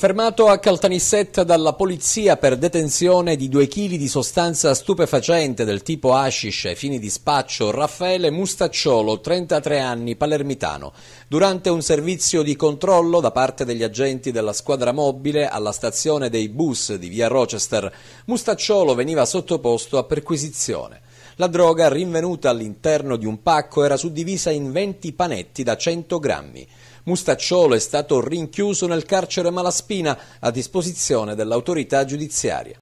Fermato a Caltanissetta dalla polizia per detenzione di due chili di sostanza stupefacente del tipo hashish ai fini di spaccio, Raffaele Mustacciolo, 33 anni, palermitano. Durante un servizio di controllo da parte degli agenti della squadra mobile alla stazione dei bus di via Rochester, Mustacciolo veniva sottoposto a perquisizione. La droga, rinvenuta all'interno di un pacco, era suddivisa in 20 panetti da 100 grammi. Mustacciolo è stato rinchiuso nel carcere Malaspina a disposizione dell'autorità giudiziaria.